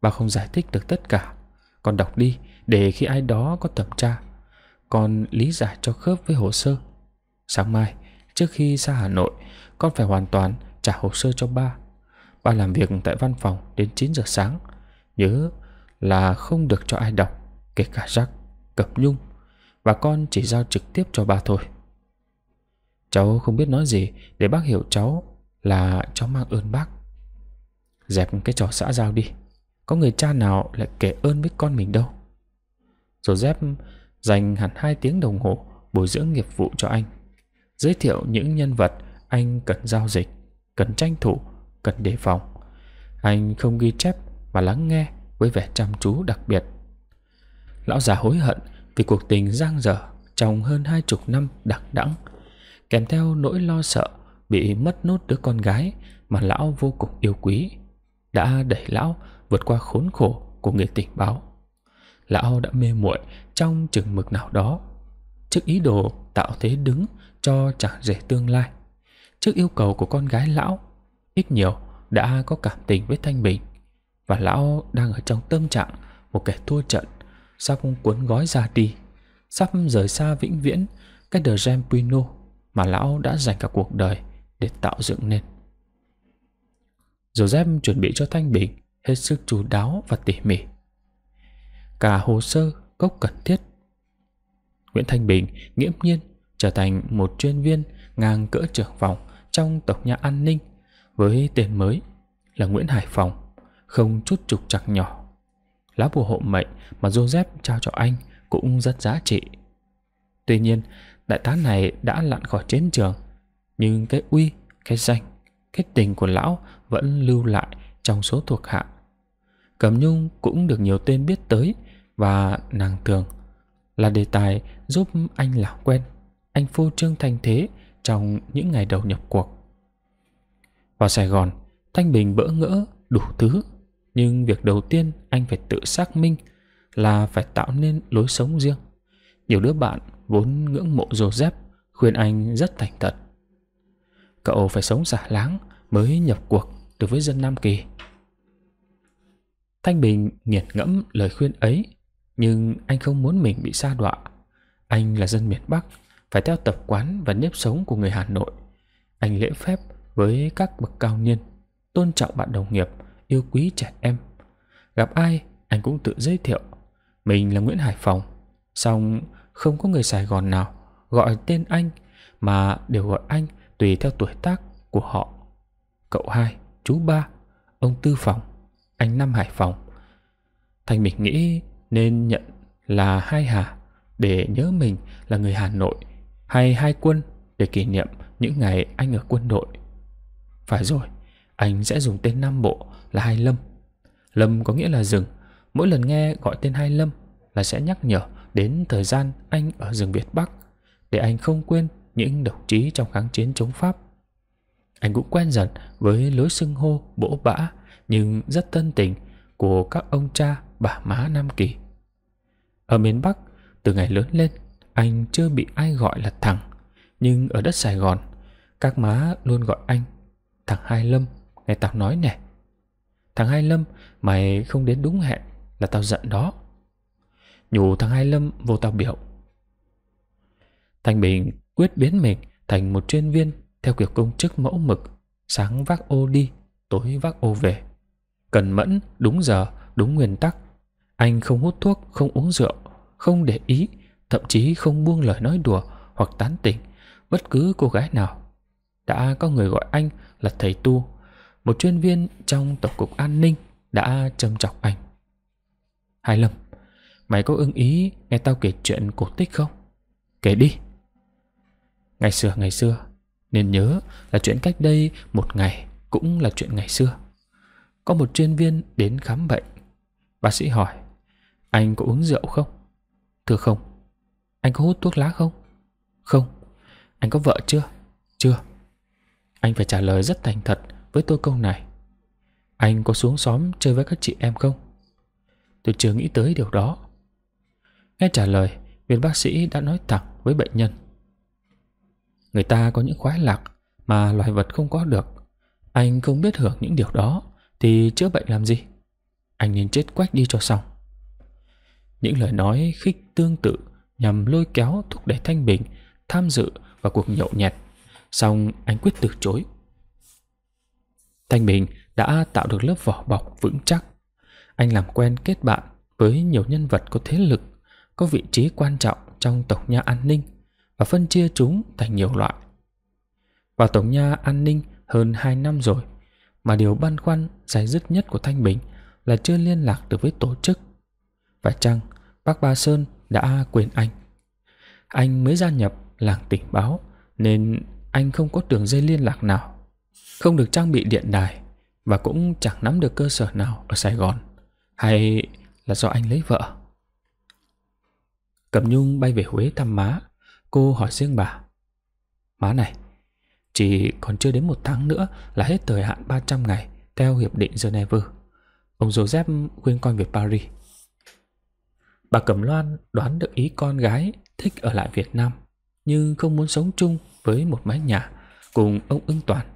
[SPEAKER 1] ba không giải thích được tất cả, con đọc đi để khi ai đó có thẩm tra, con lý giải cho khớp với hồ sơ. Sáng mai, trước khi ra Hà Nội, con phải hoàn toàn trả hồ sơ cho ba. Ba làm việc tại văn phòng đến 9 giờ sáng, nhớ là không được cho ai đọc kể cả rắc, cập nhung và con chỉ giao trực tiếp cho ba thôi. Cháu không biết nói gì để bác hiểu cháu là cháu mang ơn bác. Dẹp cái trò xã giao đi. Có người cha nào lại kể ơn với con mình đâu. Rồi dép dành hẳn 2 tiếng đồng hồ bồi dưỡng nghiệp vụ cho anh. Giới thiệu những nhân vật anh cần giao dịch, cần tranh thủ, cần đề phòng. Anh không ghi chép mà lắng nghe với vẻ chăm chú đặc biệt Lão già hối hận vì cuộc tình giang dở trong hơn hai chục năm đặc đẵng kèm theo nỗi lo sợ bị mất nốt đứa con gái mà lão vô cùng yêu quý đã đẩy lão vượt qua khốn khổ của nghề tình báo lão đã mê muội trong chừng mực nào đó trước ý đồ tạo thế đứng cho chàng rể tương lai trước yêu cầu của con gái lão ít nhiều đã có cảm tình với thanh bình và lão đang ở trong tâm trạng một kẻ thua trận sắp cuốn gói ra đi, sắp rời xa vĩnh viễn cái The Gempino mà lão đã dành cả cuộc đời để tạo dựng nên. Joseph chuẩn bị cho Thanh Bình hết sức chú đáo và tỉ mỉ. Cả hồ sơ, gốc cần thiết. Nguyễn Thanh Bình nghiễm nhiên trở thành một chuyên viên ngang cỡ trưởng phòng trong tổng nhà an ninh với tên mới là Nguyễn Hải Phòng, không chút trục trặc nhỏ lá bùa hộ mệnh mà Joseph trao cho anh cũng rất giá trị. Tuy nhiên, đại tá này đã lặn khỏi chiến trường, nhưng cái uy, cái danh, cái tình của lão vẫn lưu lại trong số thuộc hạ. Cẩm Nhung cũng được nhiều tên biết tới và nàng thường là đề tài giúp anh làm quen, anh phô trương thành thế trong những ngày đầu nhập cuộc. Vào Sài Gòn, Thanh Bình bỡ ngỡ đủ thứ nhưng việc đầu tiên anh phải tự xác minh là phải tạo nên lối sống riêng. Nhiều đứa bạn vốn ngưỡng mộ Joseph khuyên anh rất thành thật. Cậu phải sống giả láng mới nhập cuộc đối với dân Nam Kỳ. Thanh Bình nghiền ngẫm lời khuyên ấy, nhưng anh không muốn mình bị sa đọa. Anh là dân miền Bắc, phải theo tập quán và nếp sống của người Hà Nội. Anh lễ phép với các bậc cao niên, tôn trọng bạn đồng nghiệp – yêu quý trẻ em. Gặp ai, anh cũng tự giới thiệu. Mình là Nguyễn Hải Phòng. Xong, không có người Sài Gòn nào gọi tên anh mà đều gọi anh tùy theo tuổi tác của họ. Cậu hai, chú ba, ông Tư Phòng, anh Năm Hải Phòng. Thành Bình nghĩ nên nhận là hai Hà để nhớ mình là người Hà Nội hay hai quân để kỷ niệm những ngày anh ở quân đội. Phải rồi, anh sẽ dùng tên Nam Bộ là Hai Lâm. Lâm có nghĩa là rừng. Mỗi lần nghe gọi tên Hai Lâm là sẽ nhắc nhở đến thời gian anh ở rừng Việt Bắc để anh không quên những đồng chí trong kháng chiến chống Pháp. Anh cũng quen dần với lối xưng hô bỗ bã nhưng rất thân tình của các ông cha bà má Nam Kỳ. Ở miền Bắc, từ ngày lớn lên, anh chưa bị ai gọi là thằng. Nhưng ở đất Sài Gòn, các má luôn gọi anh thằng Hai Lâm, nghe tao nói nè. Thằng Hai Lâm Mày không đến đúng hẹn Là tao giận đó Nhủ thằng Hai Lâm vô tao biểu Thành Bình quyết biến mình Thành một chuyên viên Theo kiểu công chức mẫu mực Sáng vác ô đi Tối vác ô về Cần mẫn Đúng giờ Đúng nguyên tắc Anh không hút thuốc Không uống rượu Không để ý Thậm chí không buông lời nói đùa Hoặc tán tỉnh Bất cứ cô gái nào Đã có người gọi anh là thầy tu một chuyên viên trong Tổng cục An ninh đã châm chọc anh. hai Lâm, mày có ưng ý nghe tao kể chuyện cổ tích không? Kể đi. Ngày xưa ngày xưa, nên nhớ là chuyện cách đây một ngày cũng là chuyện ngày xưa. Có một chuyên viên đến khám bệnh. Bác sĩ hỏi, anh có uống rượu không? Thưa không. Anh có hút thuốc lá không? Không. Anh có vợ chưa? Chưa. Anh phải trả lời rất thành thật với tôi câu này Anh có xuống xóm chơi với các chị em không? Tôi chưa nghĩ tới điều đó Nghe trả lời Viên bác sĩ đã nói thẳng với bệnh nhân Người ta có những khoái lạc Mà loài vật không có được Anh không biết hưởng những điều đó Thì chữa bệnh làm gì Anh nên chết quách đi cho xong Những lời nói khích tương tự Nhằm lôi kéo thúc đẩy Thanh Bình Tham dự vào cuộc nhậu nhẹt Xong anh quyết từ chối Thanh Bình đã tạo được lớp vỏ bọc vững chắc. Anh làm quen kết bạn với nhiều nhân vật có thế lực, có vị trí quan trọng trong tổng nha an ninh và phân chia chúng thành nhiều loại. Vào tổng nha an ninh hơn 2 năm rồi, mà điều băn khoăn dài dứt nhất của Thanh Bình là chưa liên lạc được với tổ chức. Và chăng bác Ba Sơn đã quên anh. Anh mới gia nhập làng tình báo nên anh không có đường dây liên lạc nào không được trang bị điện đài và cũng chẳng nắm được cơ sở nào ở Sài Gòn hay là do anh lấy vợ. Cẩm Nhung bay về Huế thăm má, cô hỏi riêng bà. Má này, chỉ còn chưa đến một tháng nữa là hết thời hạn 300 ngày theo Hiệp định Geneva. Ông Joseph khuyên con về Paris. Bà Cẩm Loan đoán được ý con gái thích ở lại Việt Nam nhưng không muốn sống chung với một mái nhà cùng ông Ưng Toàn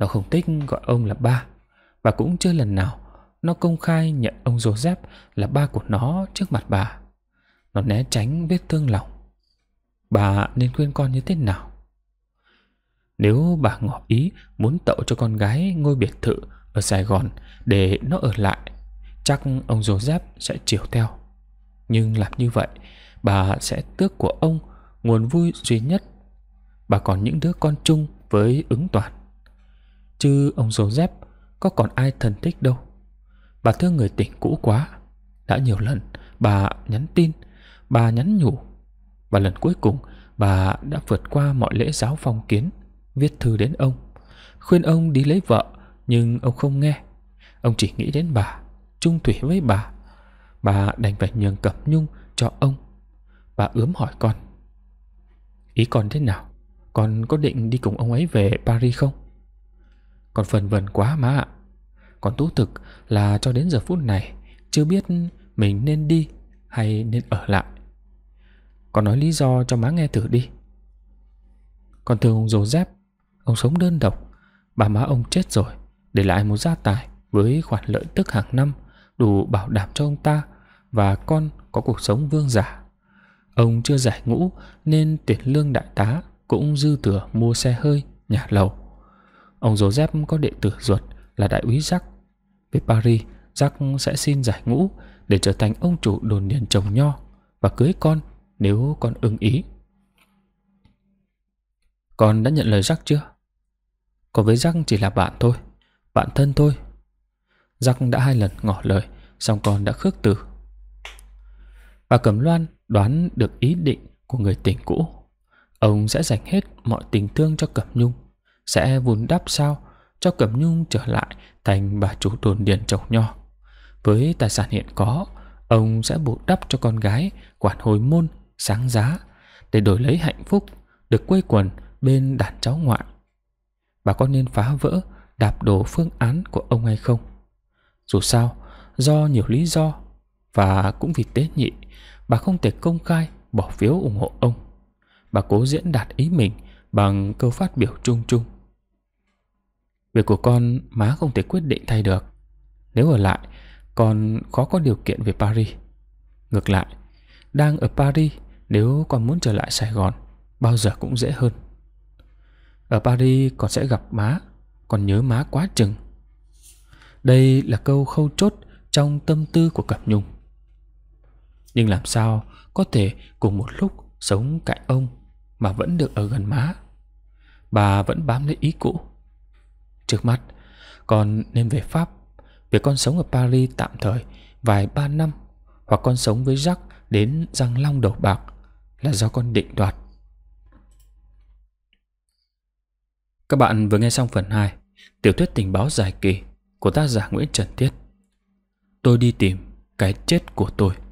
[SPEAKER 1] nó không thích gọi ông là ba Và cũng chưa lần nào Nó công khai nhận ông Joseph là ba của nó trước mặt bà Nó né tránh vết thương lòng Bà nên khuyên con như thế nào? Nếu bà ngỏ ý muốn tậu cho con gái ngôi biệt thự ở Sài Gòn để nó ở lại Chắc ông Joseph sẽ chiều theo Nhưng làm như vậy Bà sẽ tước của ông Nguồn vui duy nhất Bà còn những đứa con chung với ứng toàn Chứ ông Joseph có còn ai thần thích đâu Bà thương người tỉnh cũ quá Đã nhiều lần bà nhắn tin Bà nhắn nhủ Và lần cuối cùng bà đã vượt qua mọi lễ giáo phong kiến Viết thư đến ông Khuyên ông đi lấy vợ Nhưng ông không nghe Ông chỉ nghĩ đến bà chung thủy với bà Bà đành phải nhường cẩm nhung cho ông Bà ướm hỏi con Ý con thế nào Con có định đi cùng ông ấy về Paris không còn phần vần quá má ạ Còn tú thực là cho đến giờ phút này Chưa biết mình nên đi hay nên ở lại Con nói lý do cho má nghe thử đi Còn thường ông dép, Ông sống đơn độc Bà má ông chết rồi Để lại một gia tài với khoản lợi tức hàng năm Đủ bảo đảm cho ông ta Và con có cuộc sống vương giả Ông chưa giải ngũ Nên tiền lương đại tá Cũng dư thừa mua xe hơi, nhà lầu Ông Joseph có đệ tử ruột là đại úy Jack. Với Paris, Jack sẽ xin giải ngũ để trở thành ông chủ đồn điền trồng nho và cưới con nếu con ưng ý. Con đã nhận lời Jack chưa? Còn với Jack chỉ là bạn thôi, bạn thân thôi. Jack đã hai lần ngỏ lời, song con đã khước từ. Bà Cẩm Loan đoán được ý định của người tình cũ. Ông sẽ dành hết mọi tình thương cho Cẩm Nhung sẽ vun đắp sao cho Cẩm Nhung trở lại thành bà chủ đồn điền trồng nho. Với tài sản hiện có, ông sẽ bù đắp cho con gái quản hồi môn sáng giá để đổi lấy hạnh phúc được quây quần bên đàn cháu ngoại. Bà có nên phá vỡ đạp đổ phương án của ông hay không? Dù sao, do nhiều lý do và cũng vì tế nhị, bà không thể công khai bỏ phiếu ủng hộ ông. Bà cố diễn đạt ý mình bằng câu phát biểu chung chung. Việc của con má không thể quyết định thay được. Nếu ở lại, con khó có điều kiện về Paris. Ngược lại, đang ở Paris, nếu con muốn trở lại Sài Gòn, bao giờ cũng dễ hơn. Ở Paris con sẽ gặp má, con nhớ má quá chừng. Đây là câu khâu chốt trong tâm tư của Cẩm Nhung. Nhưng làm sao có thể cùng một lúc sống cạnh ông mà vẫn được ở gần má. Bà vẫn bám lấy ý cũ. Trước mắt, con nên về Pháp. Việc con sống ở Paris tạm thời vài ba năm hoặc con sống với Jack đến răng long đầu bạc là do con định đoạt. Các bạn vừa nghe xong phần 2 Tiểu thuyết tình báo dài kỳ của tác giả Nguyễn Trần Thiết. Tôi đi tìm cái chết của tôi.